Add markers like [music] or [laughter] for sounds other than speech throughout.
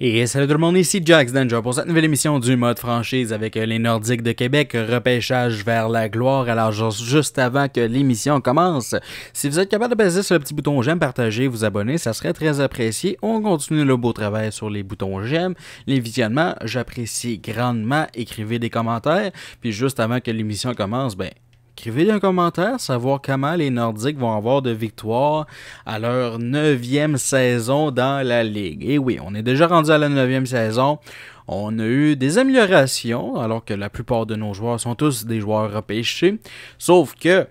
Et salut tout le monde, ici Jax Danger pour cette nouvelle émission du mode franchise avec euh, les Nordiques de Québec, repêchage vers la gloire. Alors juste avant que l'émission commence, si vous êtes capable de baiser sur le petit bouton j'aime, partager, vous abonner, ça serait très apprécié. On continue le beau travail sur les boutons j'aime, les visionnements, j'apprécie grandement. Écrivez des commentaires. Puis juste avant que l'émission commence, ben Écrivez un commentaire, savoir comment les Nordiques vont avoir de victoires à leur neuvième saison dans la Ligue. Et oui, on est déjà rendu à la neuvième saison. On a eu des améliorations, alors que la plupart de nos joueurs sont tous des joueurs repêchés. Sauf que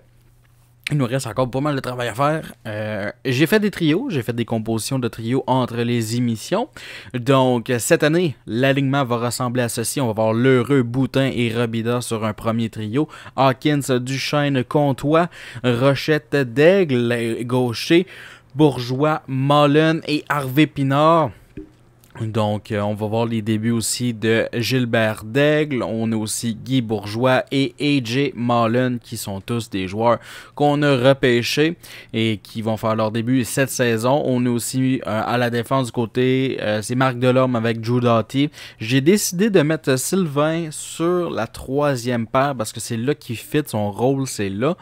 il nous reste encore pas mal de travail à faire. Euh, j'ai fait des trios, j'ai fait des compositions de trios entre les émissions. Donc, cette année, l'alignement va ressembler à ceci. On va voir L'Heureux, Boutin et Robida sur un premier trio. Hawkins, Duchesne, Comtois, Rochette, Daigle, Gaucher, Bourgeois, Mullen et Harvey Pinard. Donc, euh, on va voir les débuts aussi de Gilbert Daigle. On a aussi Guy Bourgeois et AJ Mullen, qui sont tous des joueurs qu'on a repêchés et qui vont faire leur début cette saison. On est aussi euh, à la défense du côté, euh, c'est Marc Delorme avec Drew Doughty. J'ai décidé de mettre Sylvain sur la troisième paire parce que c'est là qu'il fit, son rôle c'est là.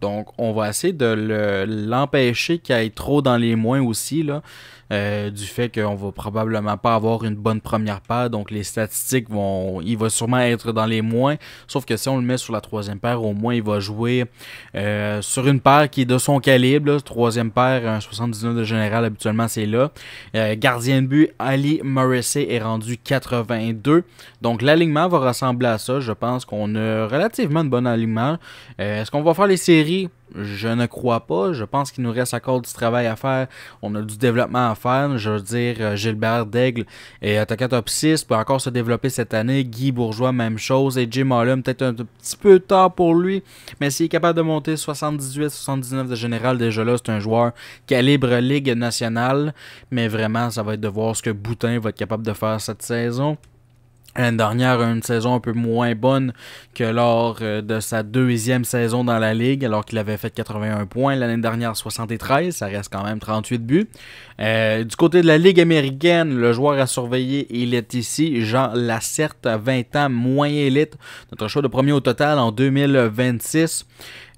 Donc, on va essayer de l'empêcher qu'il aille trop dans les moins aussi, là. Euh, du fait qu'on va probablement pas avoir une bonne première paire, donc les statistiques vont, il va sûrement être dans les moins. Sauf que si on le met sur la troisième paire, au moins il va jouer euh, sur une paire qui est de son calibre. Troisième paire, un 79 de général habituellement c'est là. Euh, gardien de but, Ali Morrissey est rendu 82. Donc l'alignement va ressembler à ça. Je pense qu'on a relativement de bon alignement. Est-ce qu'on va faire les séries? Je ne crois pas. Je pense qu'il nous reste encore du travail à faire. On a du développement à faire. Je veux dire, euh, Gilbert Daigle et attaquant top 6, peut encore se développer cette année. Guy Bourgeois, même chose. Et Jim Hollum, peut-être un petit peu tard pour lui. Mais s'il est capable de monter 78-79 de général, déjà là, c'est un joueur calibre Ligue nationale. Mais vraiment, ça va être de voir ce que Boutin va être capable de faire cette saison. L'année dernière, une saison un peu moins bonne que lors euh, de sa deuxième saison dans la Ligue, alors qu'il avait fait 81 points. L'année dernière, 73, ça reste quand même 38 buts. Euh, du côté de la Ligue américaine, le joueur à surveiller, il est ici, Jean Lacerte, 20 ans, moyen élite, notre choix de premier au total en 2026.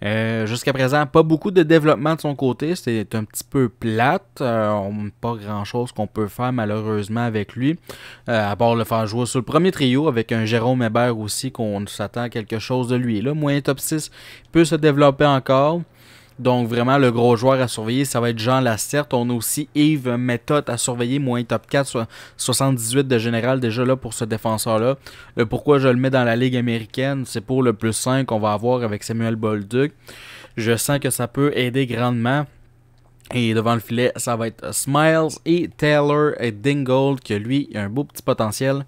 Euh, jusqu'à présent, pas beaucoup de développement de son côté. C'est un petit peu plate. Euh, pas grand-chose qu'on peut faire malheureusement avec lui. Euh, à part le faire jouer sur le premier trio avec un Jérôme Hébert aussi qu'on s'attend à quelque chose de lui. Là, moyen top 6 peut se développer encore. Donc vraiment, le gros joueur à surveiller, ça va être Jean Lasserte. On a aussi Yves Méthode à surveiller, moins top 4, 78 de général déjà là pour ce défenseur-là. Euh, pourquoi je le mets dans la Ligue américaine, c'est pour le plus 5 qu'on va avoir avec Samuel Bolduc. Je sens que ça peut aider grandement. Et devant le filet, ça va être Smiles et Taylor et Dingold, que lui, il a un beau petit potentiel.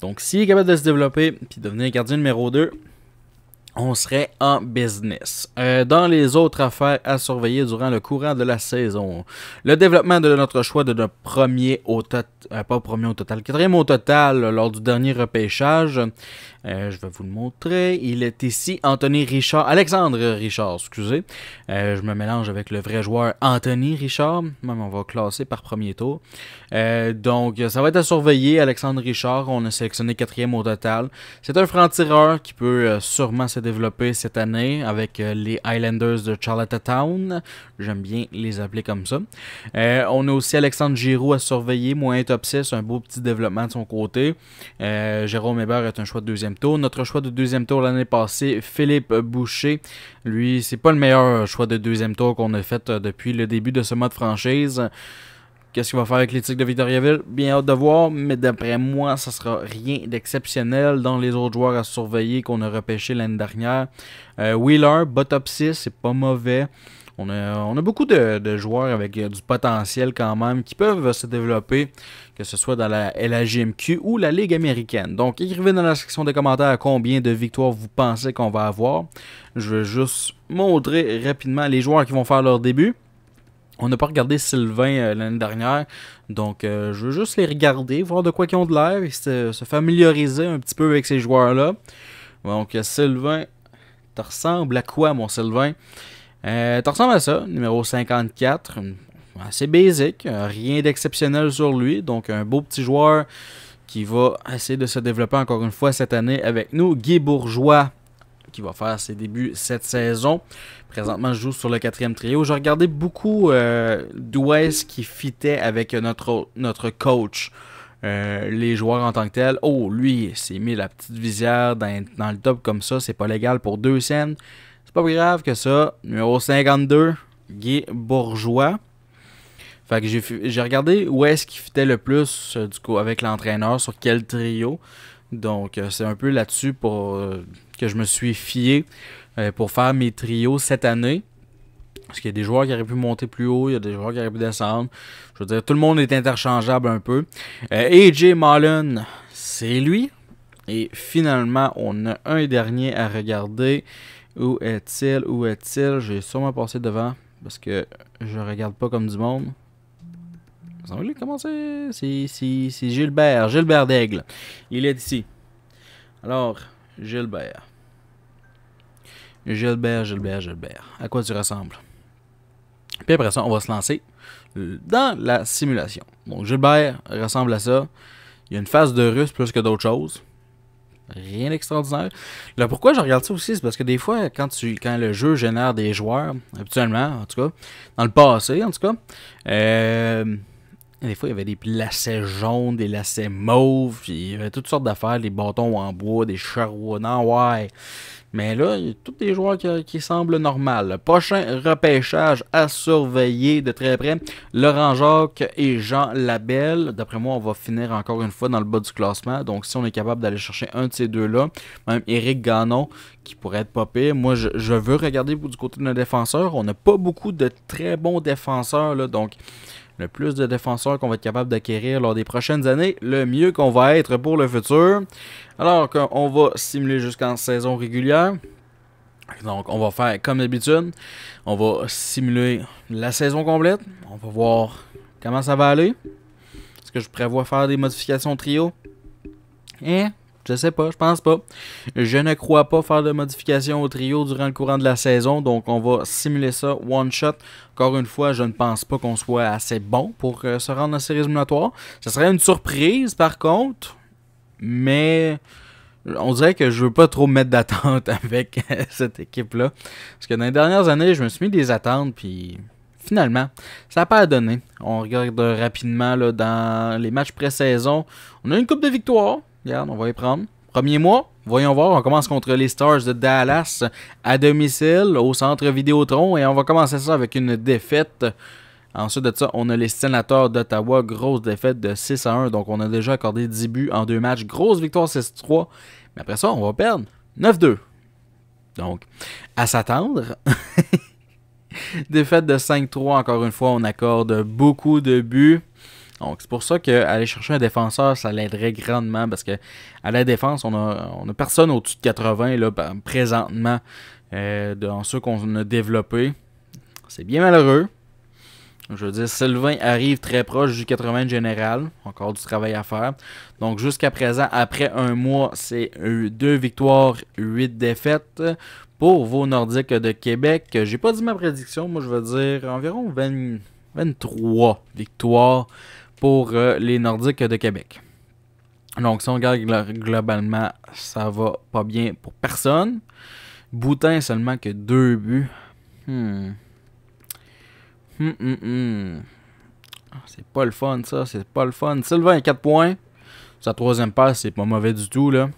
Donc s'il est capable de se développer, puis devenir gardien numéro 2, on serait en business. Euh, dans les autres affaires à surveiller durant le courant de la saison, le développement de notre choix de notre premier au total, euh, pas premier au total, quatrième au total lors du dernier repêchage, euh, je vais vous le montrer. Il est ici, Anthony Richard. Alexandre Richard, excusez. Euh, je me mélange avec le vrai joueur Anthony Richard. Même on va classer par premier tour. Euh, donc, ça va être à surveiller. Alexandre Richard, on a sélectionné quatrième au total. C'est un franc-tireur qui peut sûrement se développer cette année avec les Highlanders de Charlottetown. J'aime bien les appeler comme ça. on a aussi Alexandre Giroux à surveiller, moins top 6, un beau petit développement de son côté. Jérôme Hébert est un choix de deuxième tour. Notre choix de deuxième tour l'année passée, Philippe Boucher. Lui, c'est pas le meilleur choix de deuxième tour qu'on a fait euh, depuis le début de ce mode franchise. Qu'est-ce qu'il va faire avec l'éthique de Victoriaville? Bien hâte de voir, mais d'après moi, ça sera rien d'exceptionnel dans les autres joueurs à surveiller qu'on a repêché l'année dernière. Euh, Wheeler, 6, c'est pas mauvais. On a, beaucoup de, joueurs avec euh, du potentiel quand même qui peuvent se développer, que ce soit dans la LAGMQ ou la Ligue américaine. Donc, écrivez dans la section des commentaires combien de victoires vous pensez qu'on va avoir. Je veux juste montrer rapidement les joueurs qui vont faire leur début. On n'a pas regardé Sylvain euh, l'année dernière, donc euh, je veux juste les regarder, voir de quoi ils ont de l'air et se, familiariser un petit peu avec ces joueurs-là. Donc Sylvain, tu ressembles à quoi mon Sylvain euh, Tu ressembles à ça, numéro 54, assez basic, euh, rien d'exceptionnel sur lui. Donc, un beau petit joueur qui va essayer de se développer encore une fois cette année avec nous. Guy Bourgeois, qui va faire ses débuts cette saison. Présentement, je joue sur le quatrième trio. J'ai regardé beaucoup euh, D'Ouest qui fitait avec notre, notre coach. Euh, les joueurs en tant que tels. Oh, lui, il s'est mis la petite visière dans, le top comme ça. C'est pas légal pour deux scènes. C'est pas grave que ça. Numéro 52, Guy Bourgeois. Fait que j'ai regardé où est-ce qu'il fitait le plus euh, du coup, avec l'entraîneur, sur quel trio. Donc, euh, c'est un peu là-dessus pour euh, que je me suis fié pour faire mes trios cette année. Parce qu'il y a des joueurs qui auraient pu monter plus haut, il y a des joueurs qui auraient pu descendre. Je veux dire, tout le monde est interchangeable un peu. AJ Mullen, c'est lui. Et finalement, on a un dernier à regarder. Où est-il? Où est-il? J'ai sûrement passé devant parce que je regarde pas comme du monde. Comment c'est C'est Gilbert, Gilbert d'Aigle. Il est ici. Alors, Gilbert. Gilbert, Gilbert, Gilbert. À quoi tu ressembles? Puis après ça, on va se lancer dans la simulation. Donc, Gilbert ressemble à ça. Il y a une phase de russe plus que d'autres choses. Rien d'extraordinaire. Là, pourquoi je regarde ça aussi, c'est parce que des fois, quand, tu, quand le jeu génère des joueurs, habituellement, en tout cas, dans le passé, en tout cas, euh, des fois, il y avait des lacets jaunes, des lacets mauves, puis il y avait toutes sortes d'affaires, des bâtons en bois, des charrois, non, ouais. Mais là, il y a tous des joueurs qui, semblent normal. prochain repêchage à surveiller de très près. Laurent Jacques et Jean Labelle. D'après moi, on va finir encore une fois dans le bas du classement. Donc, si on est capable d'aller chercher un de ces deux-là, même Eric Ganon, qui pourrait être poppé. Moi, je, veux regarder du côté de nos défenseurs. On n'a pas beaucoup de très bons défenseurs. Là, donc, le plus de défenseurs qu'on va être capable d'acquérir lors des prochaines années, le mieux qu'on va être pour le futur. Alors qu'on va simuler jusqu'en saison régulière. Donc, on va faire comme d'habitude. On va simuler la saison complète. On va voir comment ça va aller. Est-ce que je prévois faire des modifications trio? Et... Hein? Je sais pas, je pense pas. Je ne crois pas faire de modifications au trio durant le courant de la saison, donc on va simuler ça one shot. Encore une fois, je ne pense pas qu'on soit assez bon pour euh, se rendre en série éliminatoires. Ce serait une surprise par contre, mais on dirait que je veux pas trop mettre d'attente [laughs] avec euh, cette équipe-là. Parce que dans les dernières années, je me suis mis des attentes, puis finalement, ça n'a pas donné. On regarde euh, rapidement là, dans les matchs pré-saison. On a une coupe de victoire. Regarde, on va y prendre. Premier mois, voyons voir. On commence contre les Stars de Dallas à domicile au centre Vidéotron. Et on va commencer ça avec une défaite. Ensuite de ça, on a les sénateurs d'Ottawa. Grosse défaite de 6 à 1. Donc, on a déjà accordé 10 buts en deux matchs. Grosse victoire 6-3. Mais après ça, on va perdre 9-2. Donc, à s'attendre. [laughs] défaite de 5-3. Encore une fois, on accorde beaucoup de buts. Donc, c'est pour ça qu'aller chercher un défenseur, ça l'aiderait grandement parce que à la défense, on a, a personne au-dessus de 80 là, ben, présentement euh, dans ceux qu'on a développés. C'est bien malheureux. Je veux dire, Sylvain arrive très proche du 80 général. Encore du travail à faire. Donc, jusqu'à présent, après un mois, c'est deux victoires, huit défaites pour vos Nordiques de Québec. J'ai pas dit ma prédiction. Moi, je veux dire environ 23 victoires pour euh, les Nordiques de Québec. Donc, si on regarde globalement, ça va pas bien pour personne. Boutin seulement que deux buts. Hmm. Hmm, hmm, hmm. Ah, c'est pas le fun, ça. C'est pas le fun. Sylvain, 4 points. Sa troisième passe, c'est pas mauvais du tout, là.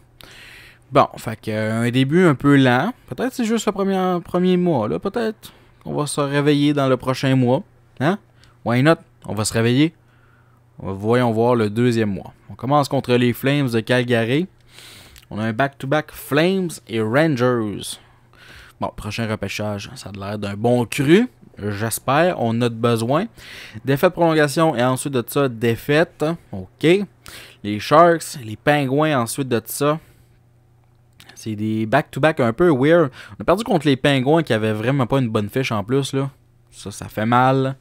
Bon, fait qu'un euh, un début un peu lent. Peut-être c'est juste le premier, premier mois, là. Peut-être qu'on va se réveiller dans le prochain mois. Hein? Why not? On va se réveiller. Voyons voir le deuxième mois. On commence contre les Flames de Calgary. On a un back-to-back Flames et Rangers. Bon, prochain repêchage, ça a l'air d'un bon cru. J'espère, on a de besoin. Défaite prolongation et ensuite de ça, défaite. OK. Les Sharks, les Pingouins ensuite de ça. C'est des back-to-back un peu weird. On a perdu contre les Pingouins qui avaient vraiment pas une bonne fiche en plus. là. Ça, ça fait mal.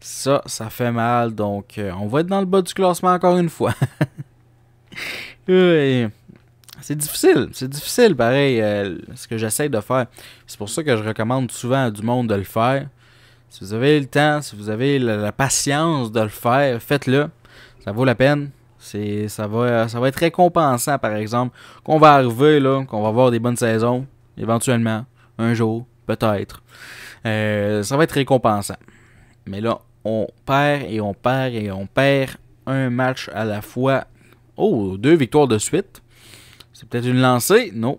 Ça, ça fait mal. Donc, euh, on va être dans le bas du classement encore une fois. [laughs] oui. C'est difficile, c'est difficile, pareil, euh, ce que j'essaie de faire. C'est pour ça que je recommande souvent à du monde de le faire. Si vous avez le temps, si vous avez la, patience de le faire, faites-le. Ça vaut la peine. C'est, ça, va, ça va être récompensant, par exemple, qu'on va arriver, là, qu'on va avoir des bonnes saisons, éventuellement, un jour, peut-être. Euh, ça va être récompensant. Mais là, on perd et on perd et on perd un match à la fois. Oh, deux victoires de suite. C'est peut-être une lancée. Non.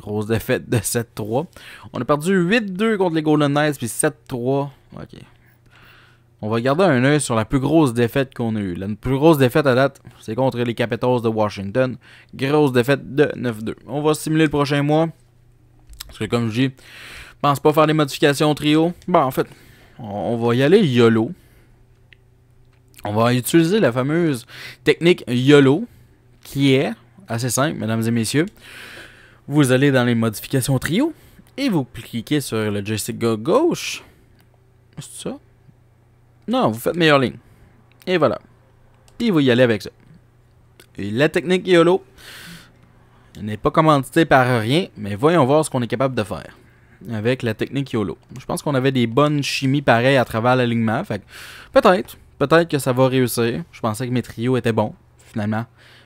grosse défaite de 7-3. On a perdu 8-2 contre les Golden Knights, puis 7-3. OK. On va garder un œil sur la plus grosse défaite qu'on a eue. La plus grosse défaite à date, c'est contre les Capitals de Washington. Grosse défaite de 9-2. On va simuler le prochain mois. Parce que comme je dis, je pense pas faire des modifications au trio. bah en fait, on va y aller YOLO. On va utiliser la fameuse technique YOLO, qui est assez simple, mesdames et messieurs. Vous allez dans les modifications trio et vous cliquez sur le joystick gauche. C'est ça? Non, vous faites meilleure ligne. Et voilà. Et vous y allez avec ça. Et la technique YOLO n'est pas commanditée par rien, mais voyons voir ce qu'on est capable de faire avec la technique YOLO. Je pense qu'on avait des bonnes chimies pareilles à travers l'alignement. Fait peut-être, peut-être que ça va réussir. Je pensais que mes trios étaient bons, finalement.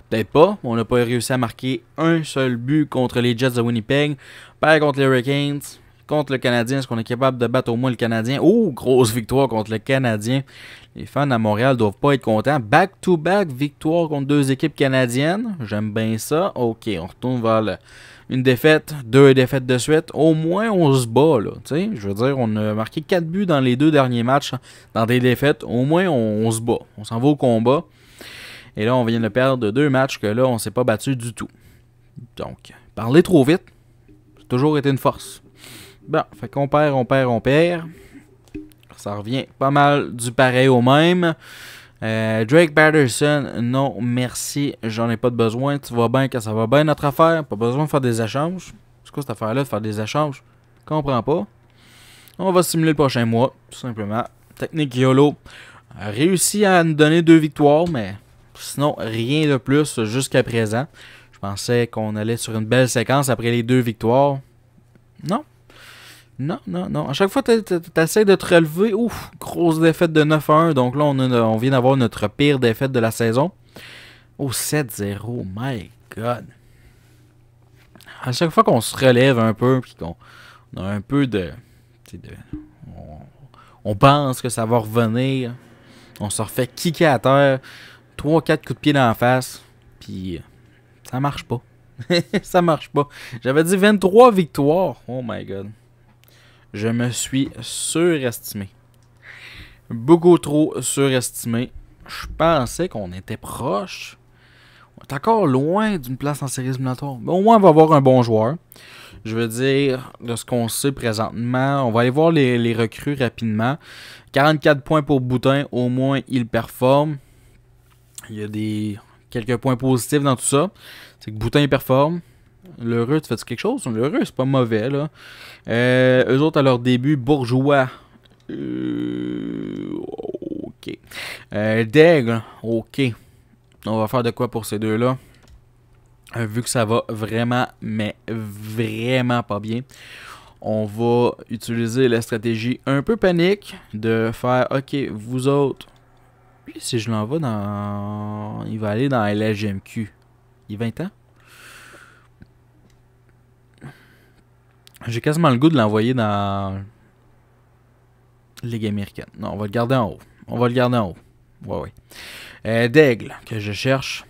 Peut-être pas. On n'a pas réussi à marquer un seul but contre les Jets de Winnipeg. Pas contre les Hurricanes. Contre le Canadien, est-ce qu'on est capable de battre au moins le Canadien? Oh, grosse victoire contre le Canadien. Les fans à Montréal doivent pas être contents. Back-to-back, -back, victoire contre deux équipes canadiennes. J'aime bien ça. OK, on retourne vers le, une défaite, deux défaites de suite. Au moins, on se bat, là. je veux dire, on a marqué quatre buts dans les deux derniers matchs, dans des défaites. Au moins, on, se bat. On s'en va au combat. Et là, on vient de perdre deux matchs que là, on s'est pas battu du tout. Donc, parler trop vite, c'est toujours été une force. Bon, fait qu'on perd, on perd, on perd. Ça revient pas mal du pareil au même. Euh, Drake Patterson, non merci, j'en ai pas de besoin. Tu vois bien que ça va bien notre affaire. Pas besoin de faire des échanges. C'est quoi cette affaire-là de faire des échanges? Comprends pas. On va simuler le prochain mois, tout simplement. Technique YOLO. Réussi à nous donner deux victoires, mais sinon rien de plus jusqu'à présent. Je pensais qu'on allait sur une belle séquence après les deux victoires. Non, non, non, non. À chaque fois, tu essaies de te relever. Ouf, grosse défaite de 9-1. Donc là, on, vient d'avoir notre pire défaite de la saison. Au oh, 7-0. My God. À chaque fois qu'on se relève un peu, puis qu'on a un peu de. on, pense que ça va revenir. On se refait kicker à terre. 3-4 coups de pied dans la face. Puis ça marche pas. [laughs] ça marche pas. J'avais dit 23 victoires. Oh my God. Je me suis surestimé. Beaucoup trop surestimé. Je pensais qu'on était proche. On est encore loin d'une place en série éliminatoire. Mais au moins, on va avoir un bon joueur. Je veux dire, de ce qu'on sait présentement, on va aller voir les, les, recrues rapidement. 44 points pour Boutin, au moins il performe. Il y a des quelques points positifs dans tout ça. C'est que Boutin performe. L'heureux, tu fais-tu quelque chose? L'heureux, c'est pas mauvais, là. Euh, eux autres, à leur début, bourgeois. Euh, ok. Euh, ok. On va faire de quoi pour ces deux-là? Euh, vu que ça va vraiment, mais vraiment pas bien, on va utiliser la stratégie un peu panique de faire OK, vous autres, si je l'envoie dans. Il va aller dans LGMQ. Il a 20 ans J'ai quasiment le goût de l'envoyer dans Ligue américaine. Non, on va le garder en haut. On va le garder en haut. Ouais, ouais. Euh, d'aigle, que je cherche.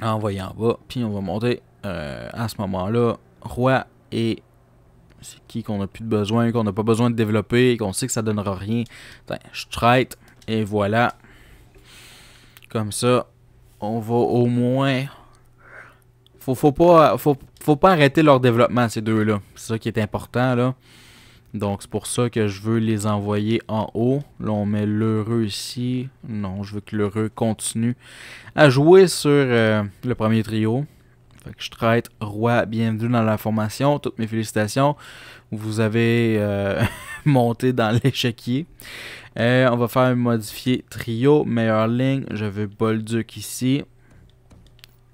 Envoyer en bas. Puis on va monter euh, à ce moment-là. Roi et c'est qui qu'on a plus de besoin, qu'on n'a pas besoin de développer, qu'on sait que ça donnera rien. Stride. je traite. Et voilà. Comme ça, on va au moins faut, faut pas faut, pas arrêter leur développement, ces deux-là. C'est ça qui est important, là. Donc, c'est pour ça que je veux les envoyer en haut. Là, on met l'heureux ici. Non, je veux que l'heureux continue à jouer sur euh, le premier trio. Fait que je traite roi, bienvenue dans la formation. Toutes mes félicitations. Vous avez euh, [laughs] monté dans l'échiquier. Euh, on va faire modifier trio, meilleure ligne. Je veux Bolduc ici.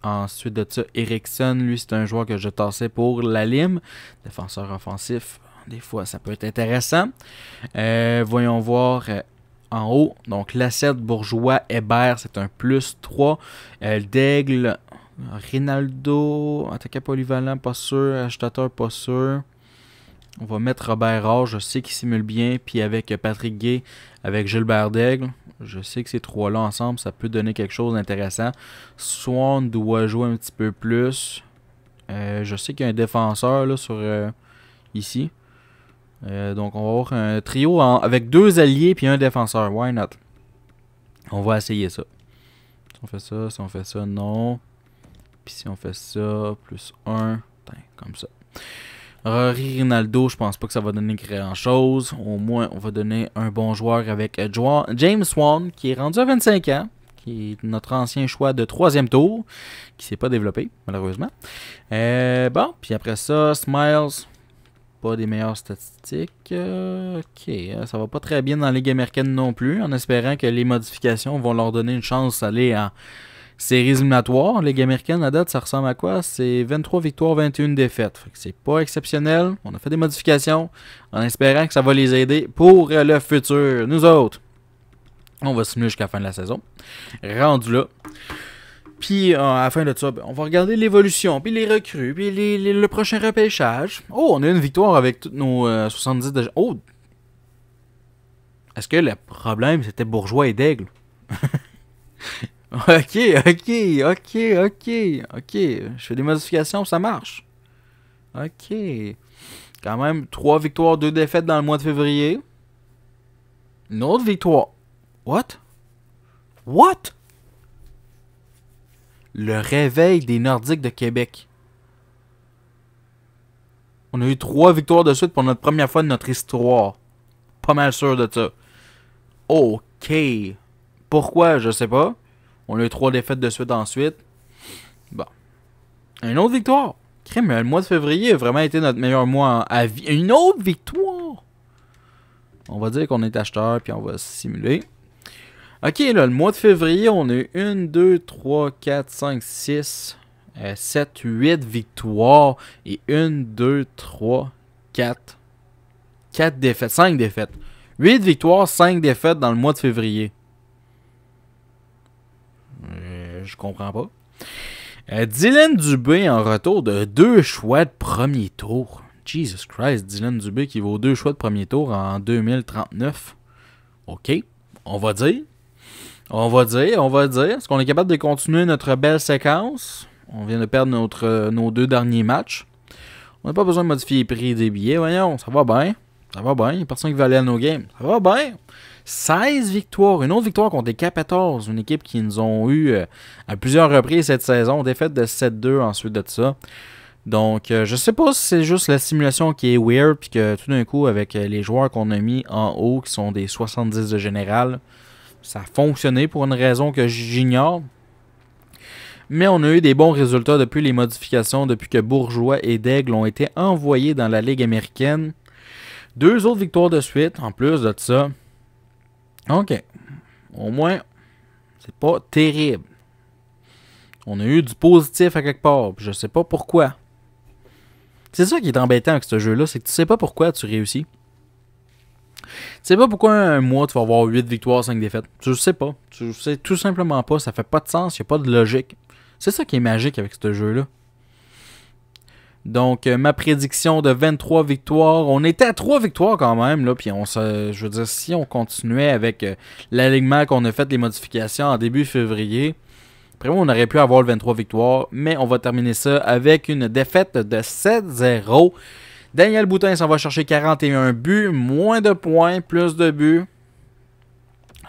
Ensuite de ça, Eriksson, lui, c'est un joueur que je tassais pour la lime. Défenseur offensif, des fois, ça peut être intéressant. Euh, voyons voir euh, en haut. Donc, l'asset Bourgeois, Hébert, c'est un plus 3. Euh, daigle, Rinaldo, attaquant polyvalent, pas sûr. acheteur pas sûr. On va mettre Robert Rage, je sais qu'il simule bien. Puis avec Patrick Gay, avec Gilbert Daigle. Je sais que ces trois-là ensemble, ça peut donner quelque chose d'intéressant. Soit on doit jouer un petit peu plus. Euh, je sais qu'il y a un défenseur là, sur euh, ici. Euh, donc on va avoir un trio avec deux alliés et un défenseur. Why not? On va essayer ça. Si on fait ça, si on fait ça, non. Puis si on fait ça, plus un. comme ça. Rory Rinaldo, je pense pas que ça va donner grand-chose. Au moins, on va donner un bon joueur avec euh, James Swan, qui est rendu à 25 ans, qui est notre ancien choix de troisième tour, qui s'est pas développé, malheureusement. Euh, bon, puis après ça, Smiles, pas des meilleures statistiques. Euh, ok, hein, ça va pas très bien dans la Ligue américaine non plus, en espérant que les modifications vont leur donner une chance d'aller en c'est résumatoire, Ligue américaine, la date, ça ressemble à quoi C'est 23 victoires, 21 défaites. C'est pas exceptionnel. On a fait des modifications en espérant que ça va les aider pour euh, le futur. Nous autres, on va se simuler jusqu'à la fin de la saison. Rendu là. Puis, euh, à la fin de ça, ben, on va regarder l'évolution, puis les recrues, puis le prochain repêchage. Oh, on a une victoire avec toutes nos 70 euh, de... Oh! Est-ce que le problème, c'était Bourgeois et Daigle? [laughs] Ok, ok, ok, ok, ok. Je fais des modifications, ça marche. Ok. Quand même, 3 victoires, 2 défaites dans le mois de février. Une autre victoire. What? What? Le réveil des Nordiques de Québec. On a eu 3 victoires de suite pour notre première fois de notre histoire. Pas mal sûr de ça. Ok. Pourquoi? Je sais pas. On a eu trois défaites de suite ensuite. Bon. Une autre victoire. Crème, le mois de février a vraiment été notre meilleur mois à vie. Une autre victoire. On va dire qu'on est acheteur, puis on va simuler. Ok, là, le mois de février, on a eu 1, 2, 3, 4, 5, 6, 7, 8 victoires. Et 1, 2, 3, 4, 4 défaites, 5 défaites. 8 victoires, 5 défaites dans le mois de février je comprends pas. Euh, Dylan Dubé en retour de deux choix de premier tour. Jesus Christ, Dylan Dubé qui vaut deux choix de premier tour en 2039. OK, on va dire. On va dire, on va dire. Est-ce qu'on est capable de continuer notre belle séquence? On vient de perdre notre, nos deux derniers matchs. On n'a pas besoin de modifier les prix des billets, voyons. Ça va bien. Ça va bien. Il n'y a personne qui va aller à nos games. Ça va bien. 16 victoires, une autre victoire contre les 14, une équipe qui nous ont eu euh, à plusieurs reprises cette saison, défaite de 7-2 ensuite de ça. Donc, je euh, je sais pas si c'est juste la simulation qui est weird, puis que tout d'un coup, avec euh, les joueurs qu'on a mis en haut, qui sont des 70 de général, ça a fonctionné pour une raison que j'ignore. Mais on a eu des bons résultats depuis les modifications, depuis que Bourgeois et Daigle ont été envoyés dans la Ligue américaine. Deux autres victoires de suite, en plus de ça. OK. Au moins, c'est pas terrible. On a eu du positif à quelque part. Je sais pas pourquoi. C'est ça qui est embêtant avec ce jeu-là, c'est que tu sais pas pourquoi tu réussis. Tu sais pas pourquoi un mois tu vas avoir 8 victoires, 5 défaites. Tu sais pas. Tu sais tout simplement pas. Ça fait pas de sens. Il a pas de logique. C'est ça qui est magique avec ce jeu-là. Donc, euh, ma prédiction de 23 victoires. On était à 3 victoires quand même. Là, puis on se, je veux dire, si on continuait avec euh, l'alignement qu'on a fait, les modifications en début février, après on aurait pu avoir le 23 victoires. Mais on va terminer ça avec une défaite de 7-0. Daniel Boutin s'en va chercher 41 buts, moins de points, plus de buts.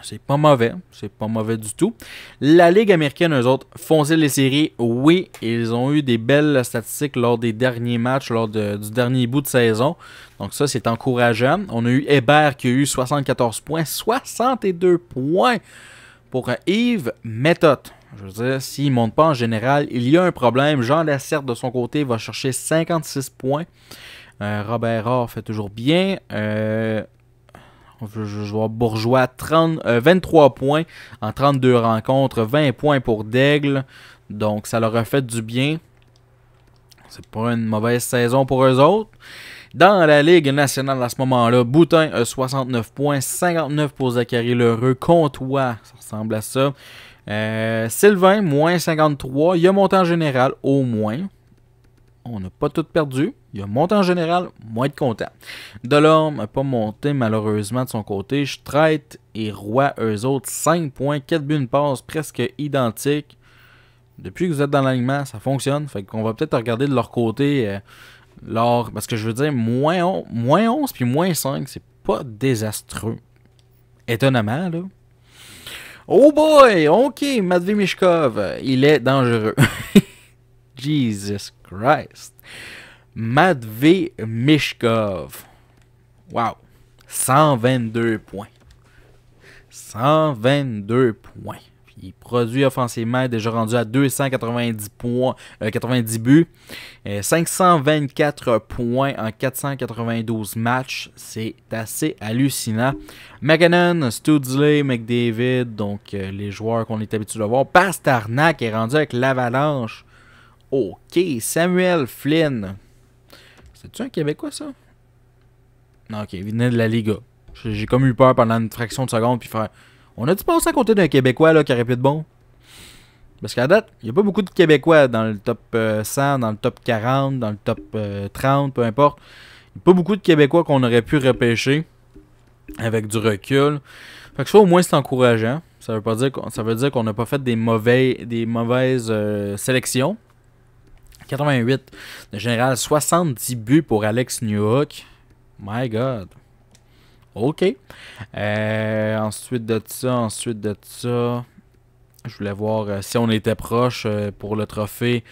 C'est pas mauvais. C'est pas mauvais du tout. La Ligue américaine, eux autres, font les séries? Oui, ils ont eu des belles statistiques lors des derniers matchs, lors du dernier bout de saison. Donc ça, c'est encourageant. On a eu Hébert qui a eu 74 points, 62 points pour Yves Méthode. Je veux dire, s'il ne monte pas en général, il y a un problème. Jean Lasserte, de son côté, va chercher 56 points. Euh, Robert Orr fait toujours bien. Euh, je vois bourgeois, 30, 23 euh, points en 32 rencontres, 20 points pour Daigle. Donc, ça leur a fait du bien. C'est pas une mauvaise saison pour eux autres. Dans la Ligue nationale à ce moment-là, Boutin a 69 points, 59 pour Zachary Lheureux, Comtois, ça ressemble à ça. Euh, Sylvain, moins 53. Il y a monté en général, au moins on n'a pas tout perdu. Il a monté en général, moins de content. Delorme n'a pas monté malheureusement de son côté. Je et roi, eux autres, 5 points, 4 buts, de passe presque identiques. Depuis que vous êtes dans l'alignement, ça fonctionne. Fait qu'on va peut-être regarder de leur côté euh, Parce que je veux dire, moins, 11 puis moins 5, c'est pas désastreux. Étonnamment, là. Oh boy! Ok, Matvey Mishkov, il est dangereux. [laughs] Jesus Christ. Matvey Mishkov. Wow. 122 points. 122 points. Il produit offensivement, déjà rendu à 290 points, 90 euh, buts. 524 euh, points en 492 matchs. C'est assez hallucinant. McGannon, Studley, McDavid, donc euh, les joueurs qu'on est habitué de voir. Pasternak est rendu avec l'Avalanche. OK, Samuel Flynn. C'est-tu un Québécois, ça? Non, OK, il venait de la Liga. J'ai comme eu peur pendant une fraction de seconde, puis faire... On a-tu passé à côté d'un Québécois, là, qui aurait pu être bon? Parce qu'à date, il n'y a pas beaucoup de Québécois dans le top 100, euh, dans le top 40, dans le top 30, euh, peu importe. Il n'y a pas beaucoup de Québécois qu'on aurait pu repêcher avec du recul. Fait que ça, au moins, c'est encourageant. Ça veut, pas dire qu'on, ça n'a pas fait des, mauvais, des mauvaises euh, sélections. 88. Le général, 70 buts pour Alex Newhook. My God. OK. Euh, ensuite de ça, ensuite de ça, je voulais voir euh, si on était proche euh, pour le trophée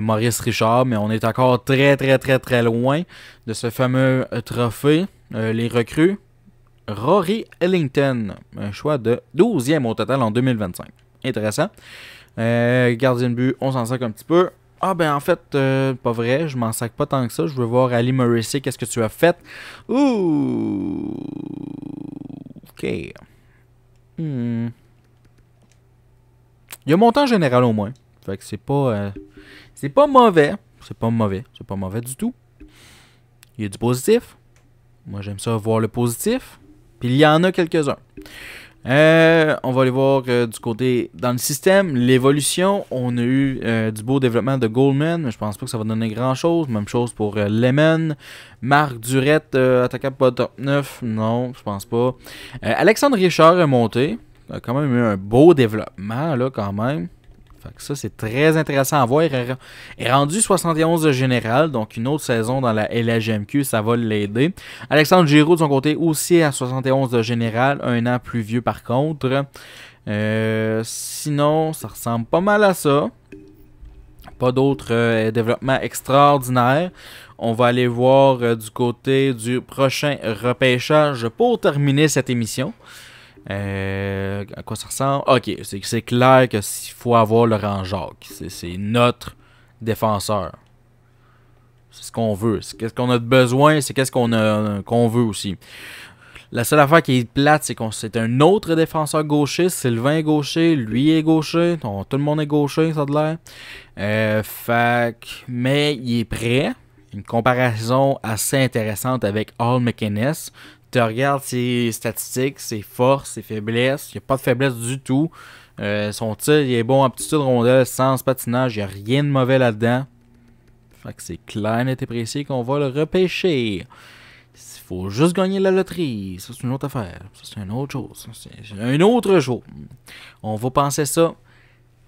Maurice Richard, mais on est encore très, très, très, très loin de ce fameux trophée. les recrues, Rory Ellington, un choix de 12e au total en 2025. Intéressant. gardien de but, on s'en sort un petit peu. Ah ben en fait, euh, pas vrai, je m'en sac pas tant que ça. Je veux voir Ali Morrissey, qu'est-ce que tu as fait? Ouh! Ok. Hmm. Il y a montant général au moins. Fait que c'est pas. Euh, c'est pas mauvais. C'est pas mauvais. C'est pas mauvais du tout. Il y a du positif. Moi j'aime ça voir le positif. Puis il y en a quelques-uns. Euh, on va aller voir euh, du côté dans le système, l'évolution. On a eu euh, du beau développement de Goldman, mais je pense pas que ça va donner grand chose. Même chose pour Lemon. Marc Durette, attaquant pas top 9. Non, je pense pas. Alexandre Richard est monté. Il a quand même eu un beau développement, là, quand même ça, c'est très intéressant à voir. Il est rendu 71 de général, donc une autre saison dans la LHMQ, ça va l'aider. Alexandre Giroud, de son côté, aussi à 71 de général, un an plus vieux par contre. Euh, sinon, ça ressemble pas mal à ça. Pas d'autres euh, développements extraordinaires. On va aller voir euh, du côté du prochain repêchage pour terminer cette émission. Euh, à quoi ça ressemble? Ok, c'est clair que faut avoir Laurent Jacques. C'est notre défenseur. C'est ce qu'on veut. C'est qu'est-ce qu'on a de besoin, c'est qu'est-ce qu'on a qu'on veut aussi. La seule affaire qui est plate, c'est qu'on c'est un autre défenseur gaucher. Sylvain est gaucher, lui est gaucher. tout le monde est gaucher, ça de l'air. Euh, fac, mais il est prêt. Une comparaison assez intéressante avec All McInnes tu regardes ses statistiques, ses forces, ses faiblesses. Il n'y a pas de faiblesse du tout. Euh, son tir, il est bon aptitude de rondelle, sans patinage. Il n'y a rien de mauvais là-dedans. Fait que c'est clair, net et précis qu'on va le repêcher. Il faut juste gagner la loterie. Ça, c'est une autre affaire. Ça, c'est une autre chose. C'est un autre jour. On va penser ça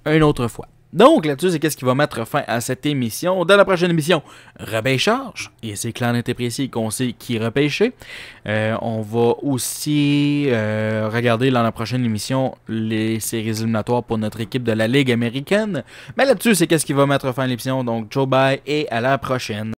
une autre fois. Donc là-dessus, c'est qu'est-ce qui va mettre fin à cette émission. Dans la prochaine émission, charge Et c'est clair, et précis qu'on sait qui repêcher. Euh, on va aussi euh, regarder dans la prochaine émission les séries éliminatoires pour notre équipe de la Ligue américaine. Mais là-dessus, c'est qu'est-ce qui va mettre fin à l'émission. Donc, ciao, Bye et à la prochaine.